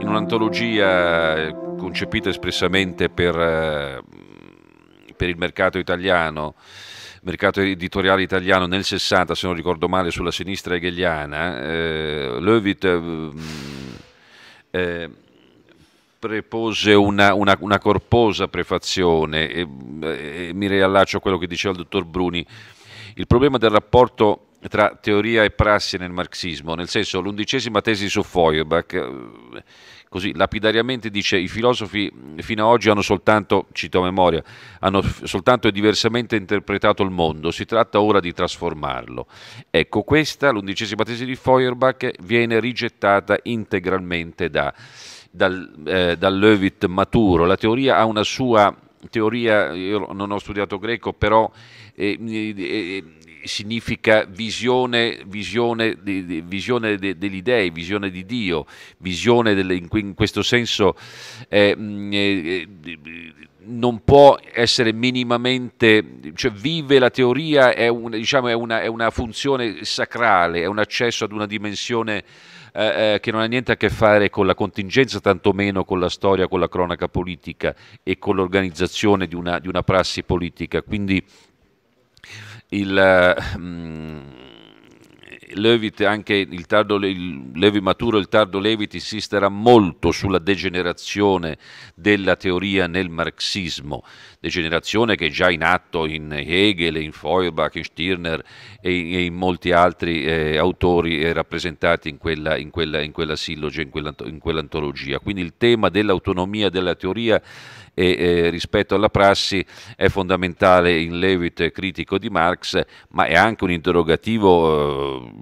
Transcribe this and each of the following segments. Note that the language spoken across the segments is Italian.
in un'antologia eh, concepita espressamente per, eh, per il mercato italiano, mercato editoriale italiano nel 60, se non ricordo male, sulla sinistra hegeliana, eh, Levitt eh, mm, eh, prepose una, una, una, corposa prefazione e, e mi riallaccio a quello che diceva il dottor Bruni. Il problema del rapporto tra teoria e prassi nel marxismo, nel senso l'undicesima tesi su Feuerbach, eh, così lapidariamente dice i filosofi mm, fino ad oggi hanno soltanto, cito a memoria, hanno soltanto e diversamente interpretato il mondo, si tratta ora di trasformarlo. Ecco questa, l'undicesima tesi di Feuerbach, viene rigettata integralmente da, dal, eh, dal Levitt maturo, la teoria ha una sua teoria, io non ho studiato greco, però eh, eh, significa visione, visione, di, visione de, degli dei, visione di Dio, visione delle, in, questo senso eh, mm, eh, eh non può essere minimamente, cioè vive la teoria, è, un, diciamo, è, una, è una, funzione sacrale, è un accesso ad una dimensione eh, eh, che non ha niente a che fare con la contingenza, tantomeno con la storia, con la cronaca politica e con l'organizzazione di una, di una prassi politica. Quindi il, eh, mm, Levit, anche il, tardo, il Levi Maturo il tardo Levit insisterà molto sulla degenerazione della teoria nel marxismo, degenerazione che è già in atto in Hegel, in Feuerbach, in Stirner e in, e in molti altri eh, autori eh, rappresentati in quella, in quella, in quella silloge, in, quella, in quell'antologia. Quindi il tema dell'autonomia della teoria e, eh, eh, rispetto alla prassi è fondamentale in Levitt critico di Marx, ma è anche un interrogativo eh,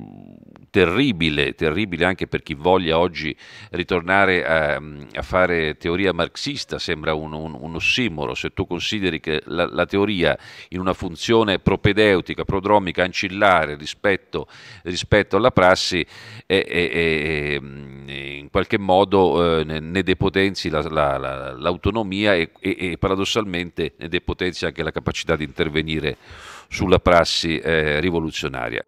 terribile, terribile anche per chi voglia oggi ritornare a, a fare teoria marxista, sembra un, un, un, ossimoro, se tu consideri che la, la, teoria in una funzione propedeutica, prodromica, ancillare rispetto, rispetto alla prassi, è, è, è, in qualche modo eh, ne depotenzi la, la, l'autonomia e, e, e paradossalmente ne depotenzi anche la capacità di intervenire sulla prassi eh, rivoluzionaria.